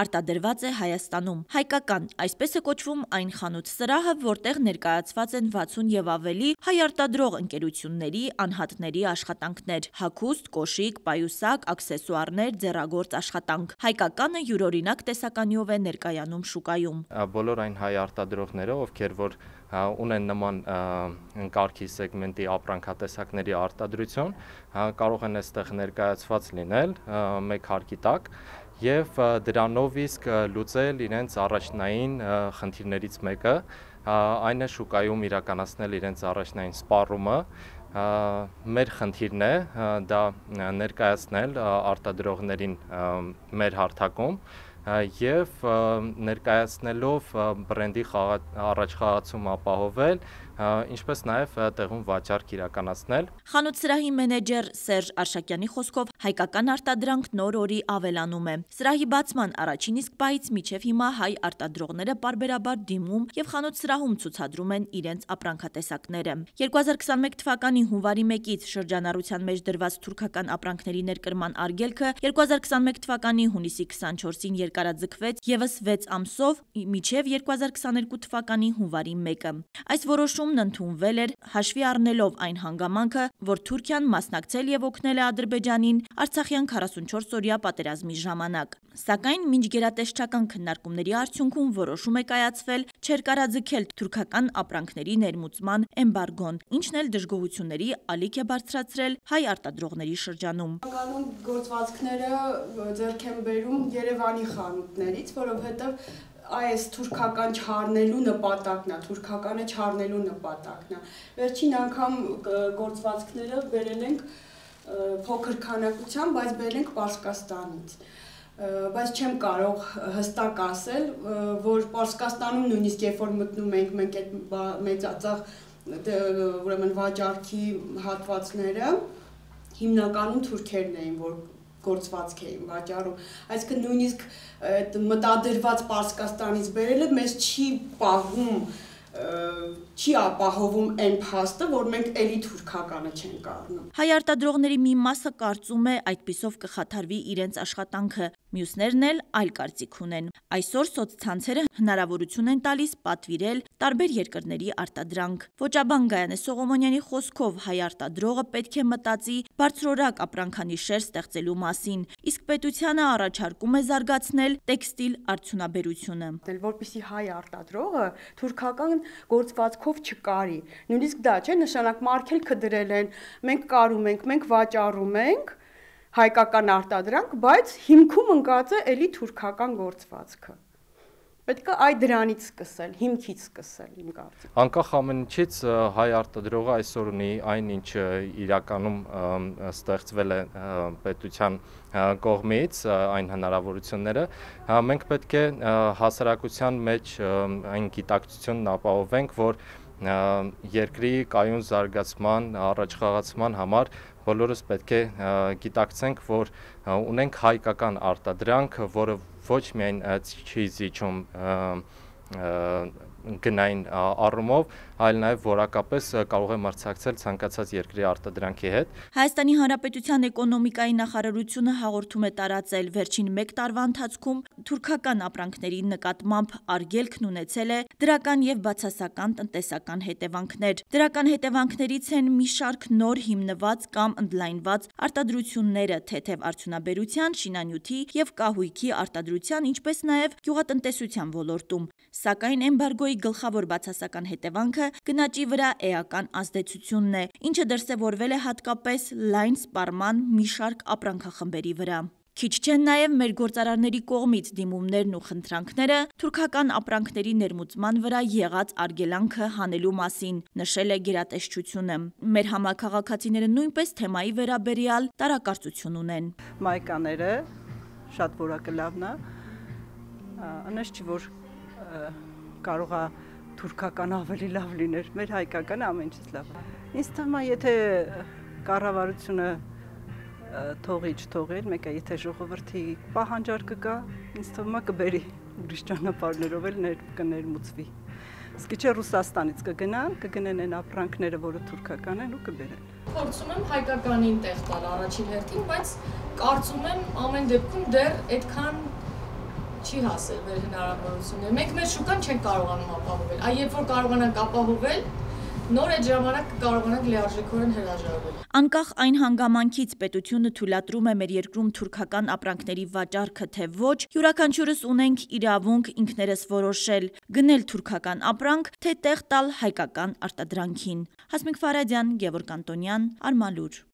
արտադրված է Հայաստանում։ Հայկական, այսպես է կոչվում այն խանութ-սրահը, որտեղ ներկայացված են 60 եւ ավելի հայ արտադրող ընկերությունների անհատների աշխատանքներ՝ հագուստ, կոշիկ, պայուսակ, աքսեսուարներ, ձեռագործ աշխատանք։ Հայկականը յուրօրինակ տեսականյով է ներկայանում շուկայում։ Բոլոր այն հայ արտադրողները, ովքեր որ ունեն նման ընկարգի սեգմենտի ապրանքատեսակների արտադրություն, կարող են այստեղ ներկայացված լինել մեկ հարկի տակ եւ դրանով իսկ լուծել իրենց առաջնային խնդիրներից մեկը, այն է շուկայում իրականացնել իրենց առաջնային սպառումը, մեր խնդիրն է դա ներկայացնել արտադրողներին մեր հարթակում եւ ներկայացնելով բրենդի առաջխաղացում ապահովել ինչպես նաև տեղում վաճառք իրականացնել։ Խանութսրահի մենեջեր Սերժ Արշակյանի խոսքով հայկական արտադրանք նոր օրի ավելանում է։ Սրահի բացման առաջին իսկ պահից միջև հիմա հայ արտադրողները բարբերաբար դիմում եւ խանութսրահում ցուցադրում են իրենց ապրանքատեսակները։ 2021 թվականի հունվարի 1-ից շրջանառության մեջ դրված թուրքական ապրանքների ներկրման արգելքը 2021 թվականի հունիսի 24-ին երկարաձգվեց եւս 6 ամսով միջև 2022 թվականի հունվարի 1-ը։ Այս որոշումը Հրապարակումն ընդունվել էր հաշվի առնելով այն հանգամանքը, որ Թուրքիան մասնակցել եւ օգնել է Ադրբեջանին Արցախյան 44-օրյա պատերազմի ժամանակ։ Սակայն մինչ գերատեսչական քննարկումների արդյունքում որոշում է կայացվել չերկարաձգել թուրքական ապրանքների ներմուծման էմբարգոն, ինչն էլ դժգոհությունների ալիք է բարձրացրել հայ արտադրողների շրջանում։ Անկանում գործվածքները ձեռք են բերում Երևանի խանութներից, որովհետև այս թուրքական չառնելու նպատակն է, թուրքականը չառնելու նպատակն է։ Վերջին անգամ գործվածքները վերել ենք փոքր քանակությամբ, բայց բերել ենք Պարսկաստանից բայց չեմ կարող հստակ ասել, որ Պարսկաստանում նույնիսկ երբ որ մտնում ենք մենք այդ մեծածախ ուրեմն վաճառքի հատվածները հիմնականում թուրքերն էին, որ գործվածք էին վաճառում։ Այսինքն նույնիսկ այդ մտադրված Պարսկաստանից բերելը մեզ չի պահում չի ապահովում այն փաստը, որ մենք էլի թուրքականը չենք առնում։ Հայ արտադրողների մի մասը կարծում է այդպիսով կխաթարվի իրենց աշխատանքը, մյուսներն էլ այլ կարծիք ունեն։ Այսօր սոցցանցերը հնարավորություն են տալիս պատվիրել տարբեր երկրների արտադրանք։ Ոչաբան Գայանե Սողոմոնյանի խոսքով հայ արտադրողը պետք է մտածի բարձրորակ ապրանքանիշեր ստեղծելու մասին, իսկ պետությանը առաջարկում է զարգացնել տեքստիլ արդյունաբերությունը։ Դել որպիսի հայ արտադրողը թուրքական նշանակման գործվածքով չկարի։ Նույնիսկ դա, չէ, նշանակ մարքելքը դրել են, մենք կարում ենք, մենք վաճառում ենք հայկական արտադրանք, բայց հիմքում ընկած է էլի թուրքական գործվածքը պետք է այդ դրանից սկսել, հիմքից սկսել իմ կարծիքով։ Անկախ ամենից հայ արտադրողը այսօր ունի այն ինչ իրականում ստեղծվել է պետության կողմից այն հնարավորությունները, մենք պետք է հասարակության մեջ այն գիտակցությունն ապահովենք, որ երկրի կայուն զարգացման, առաջխաղացման համար բոլորս պետք է գիտակցենք, որ ունենք հայկական արտադրանք, որը ոչ միայն չի զիջում գնային առումով, այլ նաև որակապես կարող է մրցակցել ցանկացած երկրի արտադրանքի հետ։ Հայաստանի Հանրապետության էկոնոմիկայի նախարարությունը հաղորդում է տարածել վերջին 1 տարվա ընթացքում թուրքական ապրանքների նկատմամբ արգելքն ունեցել է դրական եւ բացասական տնտեսական հետևանքներ։ Դրական հետևանքներից են մի շարք նոր հիմնված կամ ընդլայնված արտադրությունները, թեթև արդյունաբերության, շինանյութի եւ կահույքի արտադրության, ինչպես նաեւ գյուղատնտեսության ոլորտում սակայն էմբարգոյի գլխավոր բացասական հետևանքը գնաճի վրա էական ազդեցությունն է, ինչը դրսևորվել է հատկապես լայն սպառման մի շարք ապրանքախմբերի վրա։ Քիչ չեն նաև մեր գործարարների կողմից դիմումներն ու խնդրանքները թուրքական ապրանքների ներմուծման վրա եղած արգելանքը հանելու մասին, նշել է գերատեսչությունը։ Մեր համակարգացիները նույնպես թեմայի վերաբերյալ տարակարծություն ունեն։ Մայկաները շատ որակը լավն է, անշտ որ կարող է թուրքական ավելի լավ լիներ, մեր հայկական ամեն ինչից լավ։ Ինձ թվում է, եթե կառավարությունը թողի չթողել, մեկը եթե ժողովրդի պահանջարկը կա, ինձ թվում է կբերի ուրիշ ճանապարհներով էլ ներ կներմուծվի։ Իսկ չէ Ռուսաստանից կգնան, կգնեն այն ապրանքները, որը թուրքական են ու կբերեն։ Փորձում եմ հայկականին տեղ տալ առաջին հերթին, բայց կարծում եմ ամեն դեպքում դեռ այդքան չի հասել մեր հնարավորությունները։ Մենք մեր շուկան չենք կարողանում ապահովել։ Այ երբ որ կարողանանք ապահովել, նոր այդ ժամանակ կարողանանք լիարժեքորեն հրաժարվել։ Անկախ այն հանգամանքից պետությունը թույլատրում է մեր երկրում թուրքական ապրանքների վաճառքը թե ոչ, յուրաքանչյուրս ունենք իրավունք ինքներս որոշել՝ գնել թուրքական ապրանք, թե տեղ տալ հայկական արտադրանքին։ Հասմիկ Ֆարադյան, Գևորգ Անտոնյան, Արմալուր